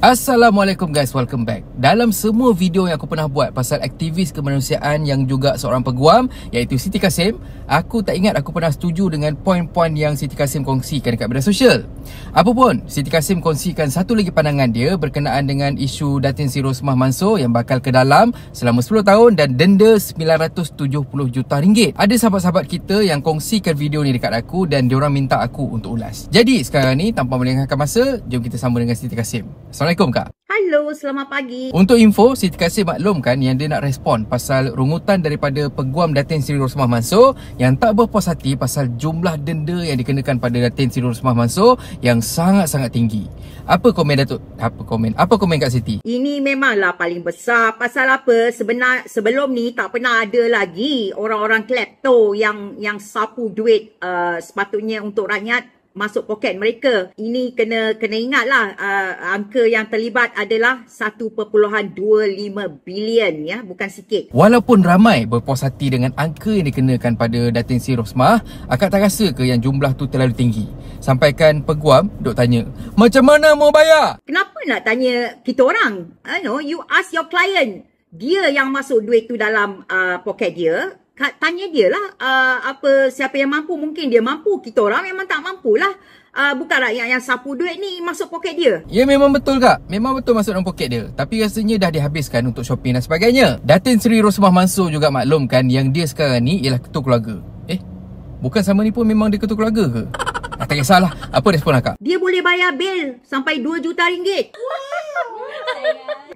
Assalamualaikum guys, welcome back. Dalam semua video yang aku pernah buat pasal aktivis kemanusiaan yang juga seorang peguam iaitu Siti Kasim, aku tak ingat aku pernah setuju dengan poin-poin yang Siti Kasim kongsikan dekat media sosial. Apapun, Siti Kasim kongsikan satu lagi pandangan dia berkenaan dengan isu Datin Siro Semah Mansur yang bakal ke dalam selama 10 tahun dan denda 970 juta ringgit. Ada sahabat-sahabat kita yang kongsikan video ni dekat aku dan diorang minta aku untuk ulas. Jadi sekarang ni tanpa melengahkan masa, jom kita sambung dengan Siti Kasim. Assalamualaikum. Assalamualaikum Kak. Hello, selamat pagi. Untuk info, Siti Kasih maklumkan yang dia nak respon pasal rungutan daripada peguam Datin Seri Rosmah Mansur yang tak berpuas hati pasal jumlah denda yang dikenakan pada Datin Seri Rosmah Mansur yang sangat-sangat tinggi. Apa komen Datuk? Apa komen? Apa komen Kak Siti? Ini memanglah paling besar. Pasal apa? Sebenar, sebelum ni tak pernah ada lagi orang-orang klepto yang yang sapu duit uh, sepatutnya untuk rakyat masuk poket mereka. Ini kena kena ingatlah uh, angka yang terlibat adalah 1.25 bilion ya, bukan sikit. Walaupun ramai berpuas hati dengan angka yang dikenakan pada Datin Sri Rosmah, akak tak rasa ke yang jumlah tu terlalu tinggi? Sampaikan peguam duk tanya, macam mana mau bayar? Kenapa nak tanya kita orang? I know, you ask your client. Dia yang masuk duit tu dalam uh, poket dia, tanya dia lah uh, apa siapa yang mampu mungkin dia mampu kita orang memang tak mampulah uh, bukan rakyat yang sapu duit ni masuk poket dia ya memang betul kak memang betul masuk dalam poket dia tapi rasanya dah dihabiskan untuk shopping dan sebagainya Datin Sri Rosmah Mansur juga maklumkan yang dia sekarang ni ialah ketua keluarga eh bukan sama ni pun memang dia ketua keluarga ke ah, tak kisahlah apa respon lah kak dia boleh bayar bil sampai 2 juta ringgit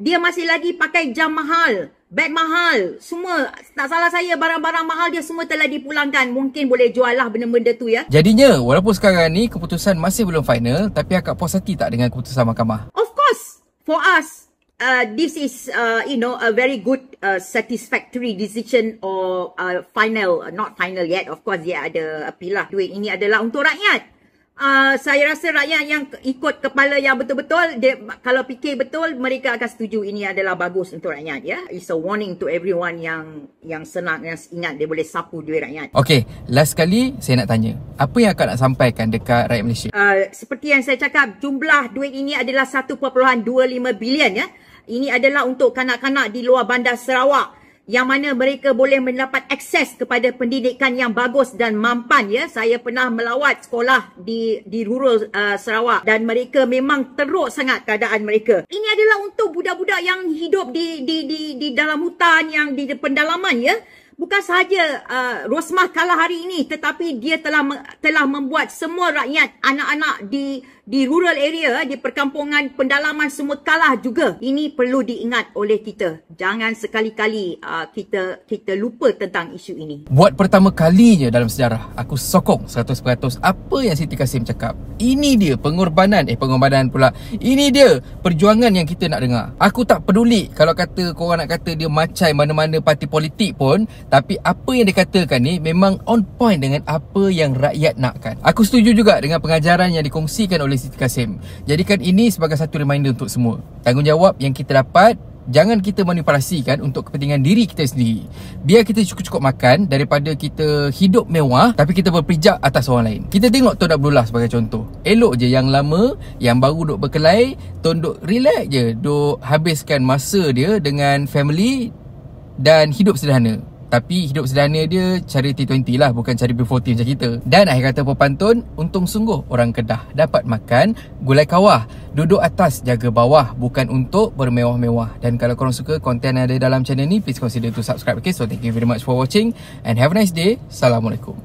dia masih lagi pakai jam mahal Beg mahal, semua tak salah saya barang-barang mahal dia semua telah dipulangkan. Mungkin boleh jual lah benda-benda tu ya. Jadinya, walaupun sekarang ni keputusan masih belum final, tapi akak puas hati tak dengan keputusan mahkamah? Of course, for us, uh, this is uh, you know a very good uh, satisfactory decision or uh, final, not final yet. Of course, dia ada appeal lah. Duit ini adalah untuk rakyat. Ah, saya rasa rakyat yang ikut kepala yang betul-betul kalau fikir betul mereka akan setuju ini adalah bagus untuk rakyat ya. Yeah? It's a warning to everyone yang yang senang yang ingat dia boleh sapu duit rakyat. Okay, last kali saya nak tanya. Apa yang akan nak sampaikan dekat rakyat Malaysia? Uh, seperti yang saya cakap jumlah duit ini adalah 1.25 bilion ya. Ini adalah untuk kanak-kanak di luar bandar Sarawak yang mana mereka boleh mendapat akses kepada pendidikan yang bagus dan mampan ya saya pernah melawat sekolah di di rural uh, Sarawak dan mereka memang teruk sangat keadaan mereka ini adalah untuk budak-budak yang hidup di di di di dalam hutan yang di pendalaman ya bukan sahaja uh, Rosmah kalah hari ini tetapi dia telah telah membuat semua rakyat anak-anak di di rural area, di perkampungan pendalaman semua kalah juga. Ini perlu diingat oleh kita. Jangan sekali-kali uh, kita kita lupa tentang isu ini. Buat pertama kalinya dalam sejarah, aku sokong 100% apa yang Siti Kasim cakap. Ini dia pengorbanan, eh pengorbanan pula. Ini dia perjuangan yang kita nak dengar. Aku tak peduli kalau kata korang nak kata dia macai mana-mana parti politik pun. Tapi apa yang dia katakan ni memang on point dengan apa yang rakyat nakkan. Aku setuju juga dengan pengajaran yang dikongsikan oleh oleh Siti Kasim. Jadikan ini sebagai satu reminder untuk semua. Tanggungjawab yang kita dapat Jangan kita manipulasikan untuk kepentingan diri kita sendiri Biar kita cukup-cukup makan Daripada kita hidup mewah Tapi kita berpijak atas orang lain Kita tengok Tuan Abdullah sebagai contoh Elok je yang lama Yang baru duk berkelai Tuan duk relax je Duk habiskan masa dia dengan family Dan hidup sederhana tapi hidup sederhana dia cari T20 lah bukan cari B40 macam kita. Dan akhir kata pantun untung sungguh orang Kedah dapat makan gulai kawah. Duduk atas jaga bawah bukan untuk bermewah-mewah. Dan kalau korang suka konten yang ada dalam channel ni, please consider to subscribe. Okay, so thank you very much for watching and have a nice day. Assalamualaikum.